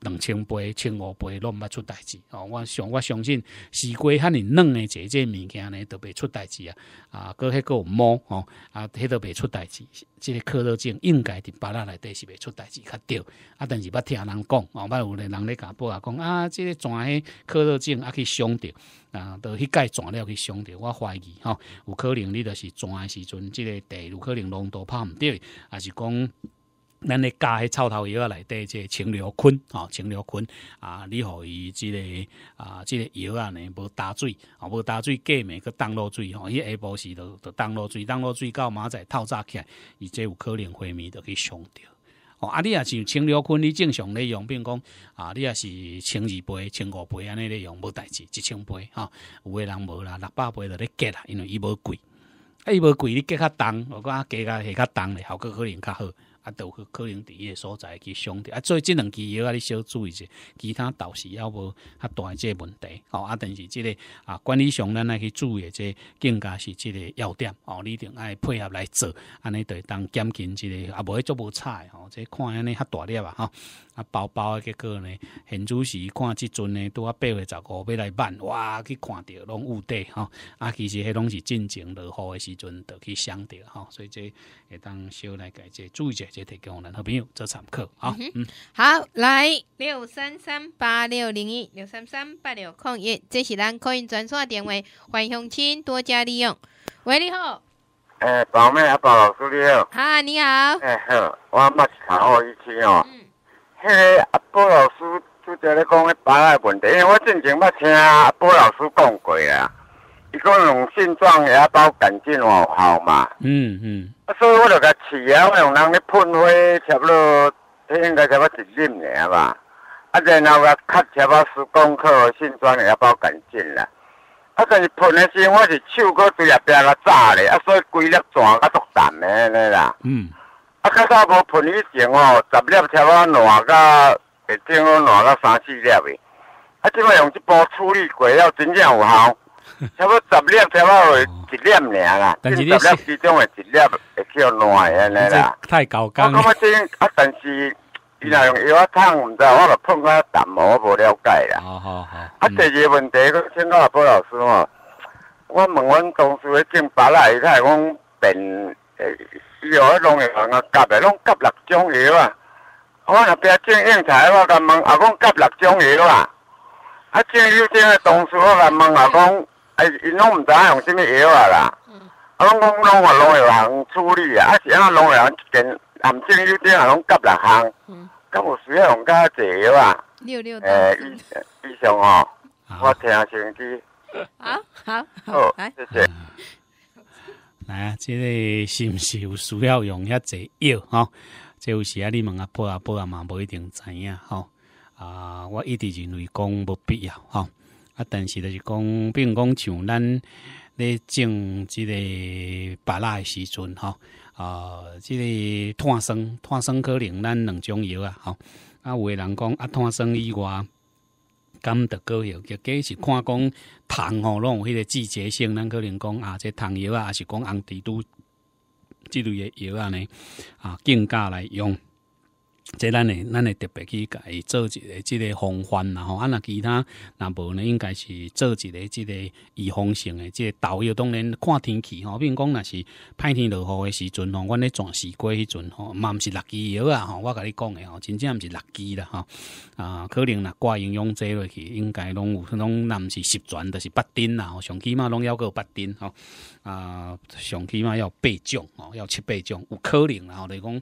两千倍、千五倍拢毋捌出代志哦！我相我相信，西瓜遐尔软诶一个物件呢，都袂出代志啊！啊，搁迄个摸哦，啊，迄都袂出代志。即个可乐镜应该伫巴拉内底是袂出代志较对。啊，但是捌听人讲哦，捌有咧人咧讲，报啊，讲啊，即个转可乐镜啊去伤着啊，都迄盖转了去伤着。我怀疑吼，有可能你着是转诶时阵，即个地有可能浓度拍毋对，还是讲？咱咧加迄臭头药啊，内底即青柳菌吼，青柳菌啊，你互伊即个啊，即个药啊，呢无打水，无打水过咪去当落水吼，伊下晡时都都当落水，当落水到明仔透早起，来，伊即有可能昏迷都去伤着。哦，啊，你也是青柳菌，你正常咧用，并讲啊，你也是千二杯、千五杯安尼咧用无代志，一千杯吼，有诶人无啦，六百杯就咧结啦，因为伊无贵，啊，伊无贵，你结较重，我啊，加较下较重咧，效果可能较好。啊，都可能伫伊个所在去想着啊，所以即两支药啊，你小注意者，其他倒是要无较大个即问题，吼啊，但是即个啊管理上咱来去注意者，更加是即个要点，哦，你得爱配合来做，安尼会当减轻即个啊，无迄做无差，吼，即看安尼较大粒啊吼啊包包诶结果呢，现主时看即阵呢，拄啊八月十五要来办，哇，去看着拢乌得，吼啊，其实迄拢是进前落雨诶时阵，就去想着，吼，所以即会当小来家即注意者。也得给我们好朋友做参考啊！嗯，好，来六三三八六零一六三三八六空一，这是咱客运转送电话，欢迎乡亲多加利用。喂，你好。哎，宝妹阿宝老师你好。哈，你好。哎，好，我阿妈看查话费哦。嗯。迄个阿宝老师拄则咧讲迄房的问题，因为我进前捌听阿宝老师讲过啊。伊讲用性状野包干净有效嘛？嗯嗯。啊，所以我就甲饲啊，我用人咧喷花，差不多，应该差不多一粒尔吧。啊，然后我吸差不多十公克性状野包干净啦。啊，但是喷的时候我是手搁对下边甲炸咧，啊，所以规粒全个都散咧，你啦。嗯。啊，较早无喷以前哦，十粒差不多烂甲，会顶，哦烂甲三四粒去。啊，即摆用即波处理过，了真正有效。差不十粒，差不一粒尔啦。但是十粒之中的一粒会叫烂安尼啦。太高干我感觉真，啊，但是伊若用药仔烫，唔知我咪碰过淡薄，我无了解啦。好好好。啊，第二个问题，佮请教布老师哦。我问阮同事，佮种白濑，伊讲变，伊药仔拢会往个夹的，拢夹六种药啊。我后壁种应菜，我佮问，啊讲夹六种药我啊，种有种个同事，我佮问下讲。哎，伊拢毋知用什么药啊啦！啊，拢拢拢话拢会行处理啊，啊，时啊农药兼抗生素这些啊，拢夹六行。嗯。咁我需要用较济药啊。六六的。诶，医衣裳哦，我听下手机。好好好。来。谢。来啊，即个是毋是需要用一些药哈？这有时啊，你问啊，报啊报啊嘛，无一定知影吼。啊，我一直认为讲无必要吼。啊，但是就是讲，并讲像咱咧种即个白诶时阵，吼，呃，即个碳酸，碳酸可能咱两种药啊，吼，啊，有人讲啊，碳酸以外，甘得膏药，就果是看讲糖吼，拢有迄个季节性，咱可能讲啊，这糖药啊，也是讲红地都即类药啊呢，啊，更加来用。即咱诶，咱诶特别去甲伊做一个即个防范，然后啊，若其他若无呢，应该是做一个即个预防性诶。即个导游当然看天气吼，比如讲若是派天落雨诶时阵吼，阮咧全时过迄阵吼，嘛毋是六级药啊吼，我甲你讲诶吼，真正毋是六级啦吼，啊，可能若挂营养剂落去，应该拢有，迄种，若毋是十全，但是八顶啦，吼，上起码拢要个八顶吼，啊，上起码要八种吼，要七八种，有可能吼，就是讲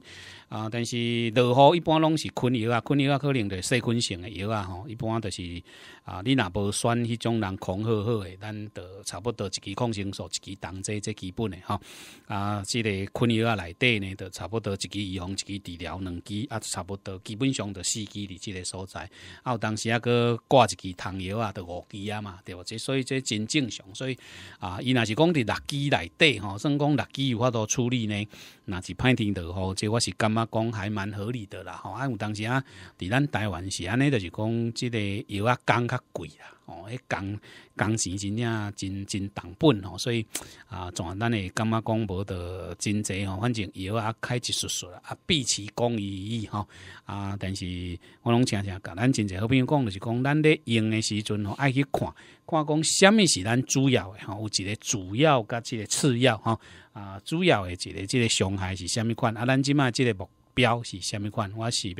啊，但是落雨。一般拢是困药啊，困药啊，可能就细菌性的药啊，吼，一般就是啊，你若无选迄种人恐好好的，咱就差不多一支抗生素，一支同剂最基本的吼。啊，即个困药啊内底呢，就差不多一支预防，一支治疗，两支啊，差不多基本上就四支伫即个所在，啊，有当时啊，佮挂一支糖药啊，就五支啊嘛，对不？即所以即真正常，所以啊，伊若是讲伫六支内底吼，算讲六支有法度处理呢，若是歹听得吼，即我是感觉讲还蛮合理的。啦吼，啊，有当时啊，伫咱台湾是安尼，就是讲，即个药啊，降较贵啦，哦，迄降降钱真正真真重本吼，所以啊，全咱会感觉讲无得真侪吼，反正药啊，开一术术啦，啊，避其讲于伊吼，啊，但是我拢听听，甲咱真侪好朋友讲，就是讲，咱咧用诶时阵吼，爱去看，看讲虾米是咱主要诶吼，有一个主要甲一个次要吼，啊，主要诶一个，即个伤害是虾米款啊，咱即卖即个目。标是虾米款？我是要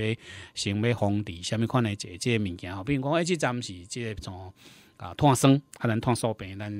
想要封住虾米款的这这物件，比如讲，哎，这暂是这种。啊，烫伤，啊，咱烫手病，咱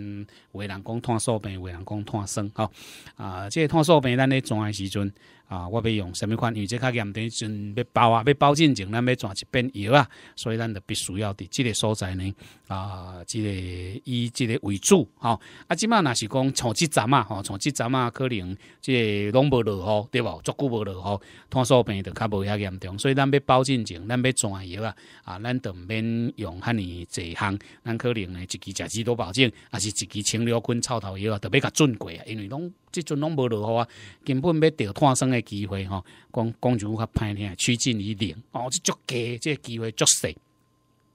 为人讲烫手病，为人讲烫伤，吼，啊，即烫手病，咱咧装诶时阵，啊，我要用什么款？因为较严重时要包啊，要包进前，咱要装一遍药啊，所以咱着必须要伫即个所在呢，啊，即个以即个为主，吼，啊，即卖若是讲像即站啊，吼，像即站啊，可能即拢无落雨，对无，足久无落雨，烫手病就较无遐严重，所以咱要包进前，咱要装药啊，啊，咱着毋免用遐尼济项，咱。可能呢，一支食几多保证，还是一支清了坤草头药啊，特别较准过啊。因为拢即阵拢无落雨啊，根本要钓碳生的机会吼。讲讲句较歹听，趋近于零哦，即足低，即机会足细。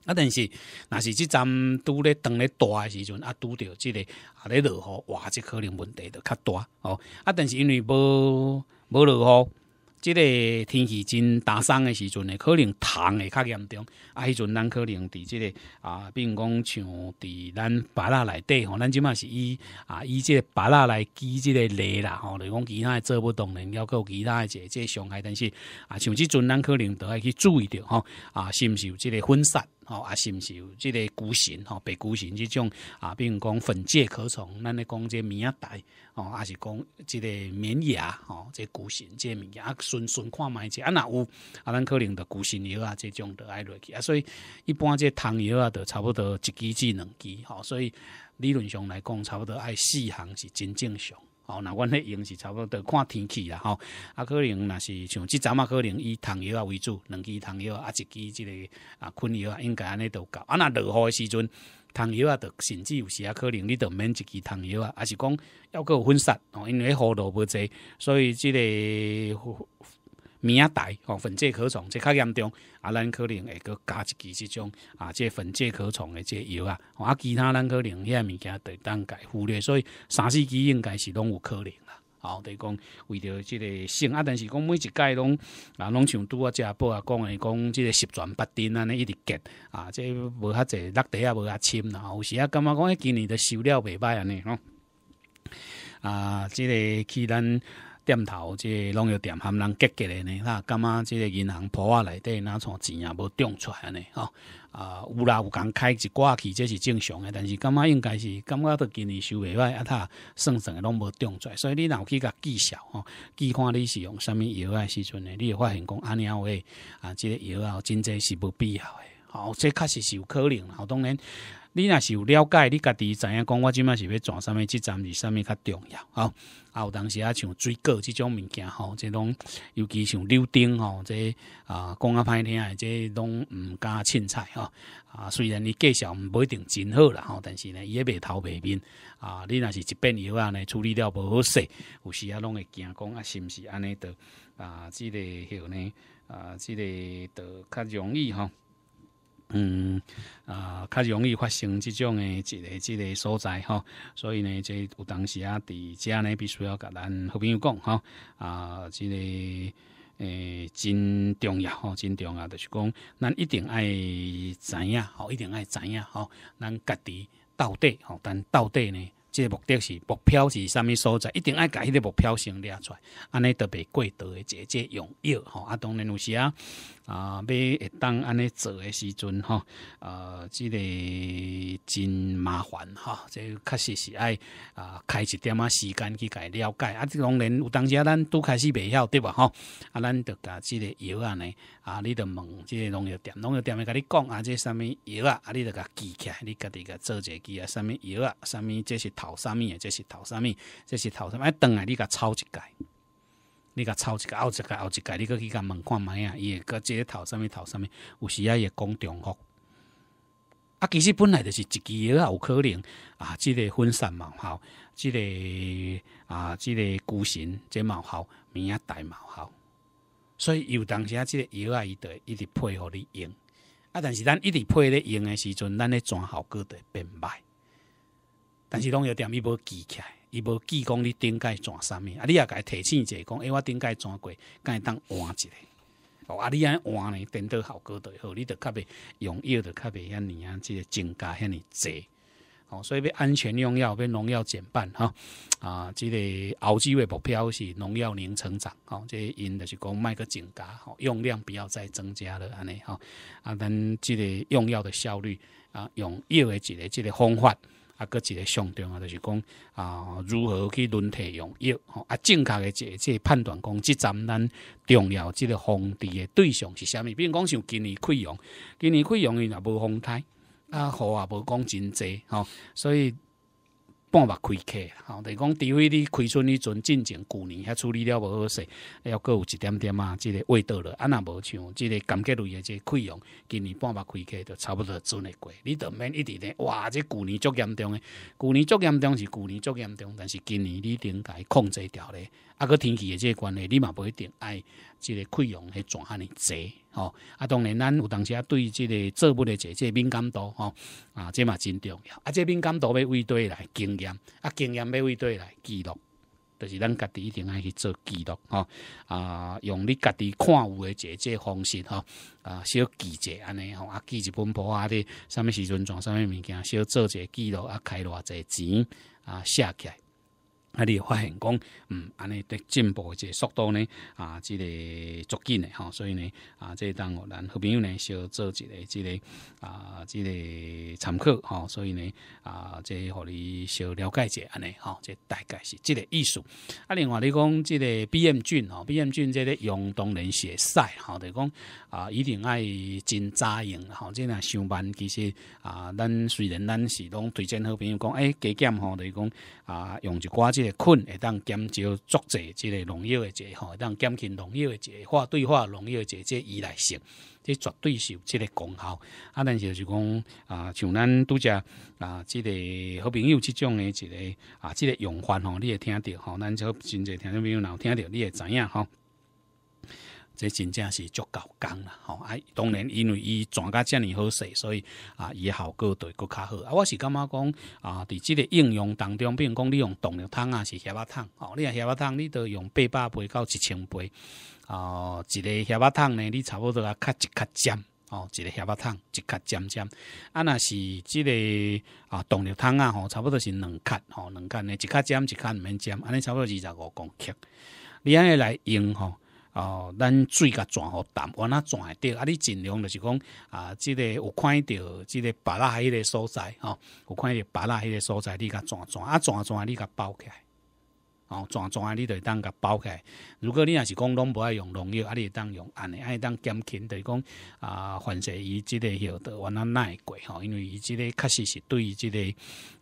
啊，但是若是即阵拄咧当咧大诶时阵啊，拄着即个啊咧落雨，哇，即可能问题就较大哦。啊，但是因为无无落雨。即个天气真打霜的时阵，可能虫会较严重，啊，迄阵咱可能伫即个啊，并讲像伫咱白拉里底吼，咱即满是以啊以即个白拉来积即个雷啦吼，来讲其他做不动，人，后有其他一即个伤害但是啊，像即阵咱可能都要去注意着吼，啊，是不是有即个分散？吼，啊是毋是，有即个骨形吼，白骨形即种啊，比如讲粉介可虫，咱咧讲即棉啊带，吼，啊是讲即个棉牙吼，即骨形即物件，啊顺顺看觅者，啊若有啊咱可能着骨形药啊，即种着爱落去，啊所以一般即个汤药啊，着差不多一剂至两剂，吼，所以理论上来讲，差不多爱四项是真正常。哦，那阮迄用是差不多看天气啦吼，啊可能若是像即阵啊，可能以虫药啊为主，两支虫药啊一支即个啊困药啊，应该安尼都够。啊若落雨诶时阵，虫药啊，着甚至有时啊可能你着免一支虫药啊，还是讲要有分散哦，因为雨落无济，所以即个。明仔带吼粉介害虫即较严重，啊，咱可能会阁加一支即种啊，即粉介可虫的即药啊，啊，其他人可能遐物件对当家忽略，所以三四支应该是拢有可能啦。好，等于讲为着即个性啊，但是讲每一届拢啊，拢像拄啊，即下播啊讲诶，讲即个十全八点安尼一直结啊，即无较济，落地啊无较深啦，有时啊感觉讲迄今年的收了袂歹安尼吼。啊，即个去咱。点头，即个拢药店含人结过咧，呢。哈，感觉即个银行簿啊，内底若出钱啊，无中出来呢。吼啊，有啦，有讲开一挂去，这是正常的。但是，感觉应该是？感觉到今年收袂歹，啊，他算算诶拢无中出来，所以你若有去甲技巧，哦，计看你是用啥物药啊？时阵呢，你会发现讲安尼鸟话啊，即个药啊，真济是无必要诶。吼。这确实是有可能。吼，当然。你若是有了解，你家己知影讲？我即麦是要转上物，即站是上物较重要吼、啊！有当时啊，像水果即种物件吼，即拢尤其像柳丁吼，即啊，讲啊，歹听诶，即拢毋敢凊彩吼。啊。虽然你介绍毋不一定真好啦吼，但是呢，伊也袂头袂面啊。你若是一边药安呢，处理了无好势，有时啊，拢会惊讲啊，是毋是安尼的啊？即个迄呢啊，即个着较容易吼。嗯，啊，较容易发生即种诶一个即个所在吼，所以呢，即有当时啊，伫遮呢必须要甲咱好朋友讲吼，啊，即个诶真重要吼，真重要，就是讲咱一定爱知影，吼，一定爱知影吼，咱家己到底吼，但到底呢，即个目的是目标是啥物所在，一定爱甲迄个目标先列出来，安尼特别过度的姐姐用药吼，啊，当然有时啊。啊，买当安尼做诶时阵吼，呃，即个真麻烦吼，即确实是爱啊，开一点仔时间去解了解。啊，即拢然有当时咱拄开始袂晓对吧？吼，啊，咱着甲即个药啊呢，啊，你着问即个农药店，农药店会甲你讲啊，即啥物药啊，啊，你着甲记起，来，你家己甲做者记啊，啥物药啊，啥物这是头啥物，这是头啥物，这是头啥物，啊，倒来你甲抄一解。你甲抄一个，后一个，后一个，你搁去甲问看卖啊？伊会即个头，什物头？什物，有时啊会讲重复。啊，其实本来就是支药也有可能啊，即个分散毛效，即个啊，即个孤形即毛效，名啊大毛效。所以有当时啊，即个药阿伊会一直配合你用。啊，但是咱一直配合你用的时阵，咱咧转效过会变歹。但是拢有点伊无记起来。伊无记讲你顶届转啥物，啊你也该提醒一下讲，诶我顶届转过，该当换一下。哦啊你安换呢，顶多效果就好，你得较袂用药的较袂遐尼啊，即个增加遐尼济。哦所以要安全用药，要农药减半哈。啊，即个后洲诶目标是农药零成长。哦，即个因就是讲卖个增加，吼，用量不要再增加了安尼哈。啊，咱即个用药的效率啊，用药的一个即个方法。啊，搁一个上中啊，就是讲啊，如何去轮替用，吼啊正确的这这判断工具，咱们重要即个防治的对象是啥物？比如讲像今年溃疡，今年溃疡伊也无风胎，啊雨也无讲真济吼，所以。半目开客，吼！等于讲除非你开春迄阵进前旧年遐处理了无好势，要各有一点点啊，即个味道了，安若无像，即个感觉类诶，即个溃疡，今年半目开客就差不多准会贵，你都免一直咧，哇！即旧年足严重，诶，旧年足严重是旧年足严重，但是今年你应该控制掉咧。啊，个天气即这关系，你嘛不一定。爱这个溃疡迄转安尼济吼。啊，当然，咱有当时啊，对这个做物的姐即敏感度吼，啊，这嘛真重要。啊，这敏感度要为对来经验，啊，经验要为对来记录，就是咱家己一定爱去做记录。吼，啊，用你家己看有诶即个方式，吼，啊，小记者安尼，吼，啊，记一本簿啊的，什么时阵撞什么物件，小做个记录，啊，开偌济钱，啊，写起来。啊，你发现讲，嗯，安尼的进步个即速度呢，啊，即个足紧的吼，所以呢，啊，即当我咱好朋友呢，小做一个即个啊，即个参考，吼，所以呢，啊，即，互你小了解一下安尼吼，即大概是即个意思。啊，另外你讲即个 B M 菌，吼，B M 菌即个用当然是会使吼，就讲啊，一定爱真扎用，吼，即若上班其实啊，咱虽然咱是拢推荐好朋友讲，诶，加减，吼，就讲啊，用一寡个困会当减少作者即个农药的一吼，会当减轻农药的一化对化农药的即个依赖性，这绝对是有即个功效。啊，但是就讲啊，像咱拄则啊，即个好朋友即种的即个啊，即个用法吼，你也听着吼，咱就真侪听众朋友若有听着，你也知影吼。真真正是足够工啦，吼、啊，当然，因为伊转甲遮尔好势，所以啊，也好过对佫较好。啊，我是感觉讲，啊，伫即个应用当中，比如讲你用动力桶啊，是下巴桶，哦，你啊下巴桶，你都用八百倍到一千倍，哦，一个下巴桶呢，你差不多啊，卡一卡尖，哦，一个下巴桶一卡尖尖。啊，若是即个啊，动力桶啊，哦，差不多是两卡，哦，两卡呢，一卡尖一卡唔免尖，安尼差不多二十五公斤，你安尼来用，吼。哦，咱水甲泉互淡，我那泉会着啊，你尽量就是讲啊，即个有看着即个白拉迄个所在吼，有看着白拉迄个所在，你甲泉泉啊，泉泉你甲包起来。哦，泉泉你会当甲包起来。如果你若是讲拢无爱用农药，啊，你当用安尼，会当减轻，就是讲啊，反解伊即个药的我那耐过吼，因为伊即个确实是对即个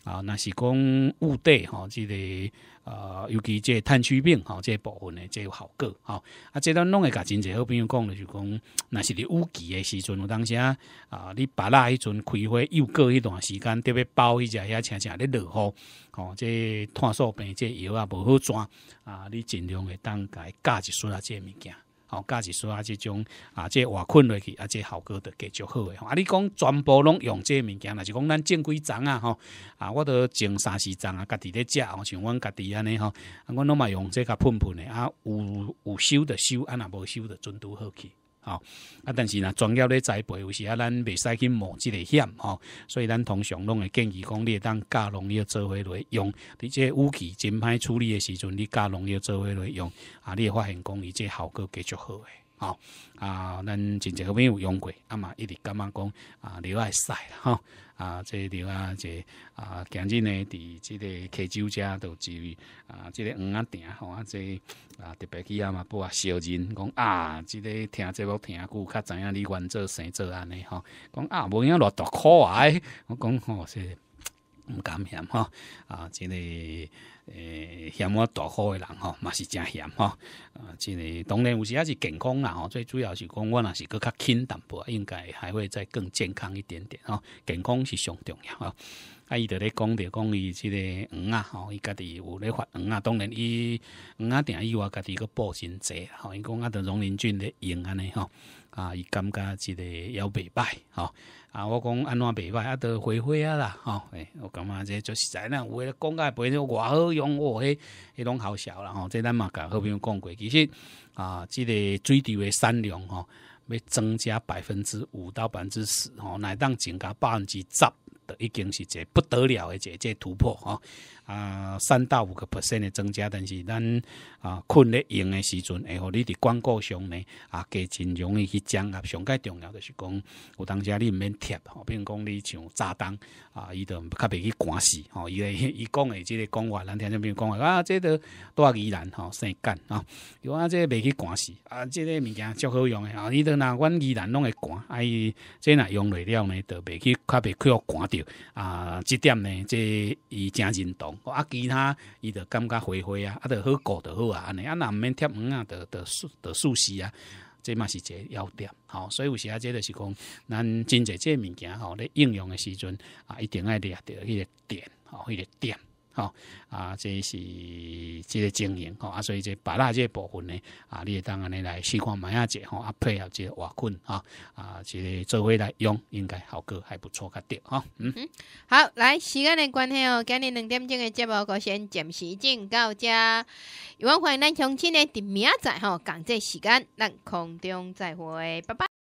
啊，若是讲雾地吼，即个。呃，尤其这炭疽病即这部分呢，这有效果吼，啊，这咱拢会甲真济好朋友讲了就讲，若是你有期的时阵，有当时啊，啊，你巴拉迄阵开花又过迄段时间，特别包迄只遐常常咧落雨，吼、哦，这炭素病这药啊无好抓啊，你尽量会当伊加一束啊，这物件。吼，加一撮啊？即种啊，即话困落去啊，即效果都继足好诶。吼，啊，你讲全部拢用即物件若是讲咱正规种啊，吼啊，我都种三四种啊，家己咧食吼，像阮家己安尼吼，啊，阮拢嘛用即个喷喷咧啊，有有收的收，啊若无收的准拄好去。哦，啊，但是呢，专业咧栽培有时啊，咱袂使去冒即个险哦，所以咱通常拢会建议讲，你当加农药做伙来用。即个雾气真歹处理的时阵，你加农药做伙来用，啊，你会发现讲，伊这效果继续好诶。哦，啊，咱真正没有用过，啊嘛一直感觉讲，啊，你爱使吼。哈。啊，即条啊，即啊，今日呢，伫即个泉州遮都住啊，即个黄啊定吼啊，即啊特别起啊嘛，不啊小人讲啊，即个听节目听久，较知影你原作生做安尼吼，讲啊无影偌大苦啊，我讲吼是毋敢嫌吼啊，即个。诶，嫌我大好诶人吼，嘛是真嫌吼。啊！即个当然有时也是健康啦吼，最主要是讲我若是搁较轻淡薄，应该还会再更健康一点点吼。健康是上重要吼。啊，伊在咧讲着讲伊即个鱼啊吼，伊家己有咧发鱼啊，当然伊鱼啊定啊，伊家己个补真济吼，伊讲啊，着荣林俊咧用安尼吼啊，伊感觉即个也袂歹吼。啊，我讲安怎袂歹，啊，都回回啊啦，吼，诶，我感觉这就是在那为咧讲解白就外好用哦，迄迄拢好笑啦，吼，这咱嘛甲好朋友讲过，其实啊，即个水稻诶产量吼，要增加百分之五到百分之十，吼，乃当增加百分之十，都已经是个不得了的，这这突破，吼。啊，三到五个 percent 的增加，但是咱啊困咧用的时阵，会和你伫广告上呢啊，加真容易去掌握。上介重要就是讲，有当时你毋免贴，吼，比如讲你像炸弹啊，伊都较袂去赶死，吼。伊咧，伊讲的即个讲话咱听，就比如讲话啊，即个大疑难吼，生干啊，啊，即袂去赶死啊，即个物件足好用的吼，伊都若阮疑难拢会赶，啊伊即若用材了呢，都袂去，较袂去互赶着啊。即点呢，即伊真认同。啊，其他伊就感觉花花啊，啊，得好顾就好啊，安尼啊，那毋免贴门啊，着着着熟悉啊，这嘛是一个要点，吼。所以有时啊，这就是讲，咱真侪这物件吼，咧应用的时阵啊，一定爱掠啊，迄个点，吼，迄个点。好啊，这是这个经营，好啊，所以这把蜡这部分呢，啊，你也当安尼来试看买啊只，哈啊配合这瓦困啊啊，个做回来用应该好果还不错，噶对，哈，嗯嗯，好，来时间的关系哦，今日两点钟的节目我先暂时进到这，有空欢迎咱相亲的伫明仔哈，同这时间，咱空中再会，拜拜。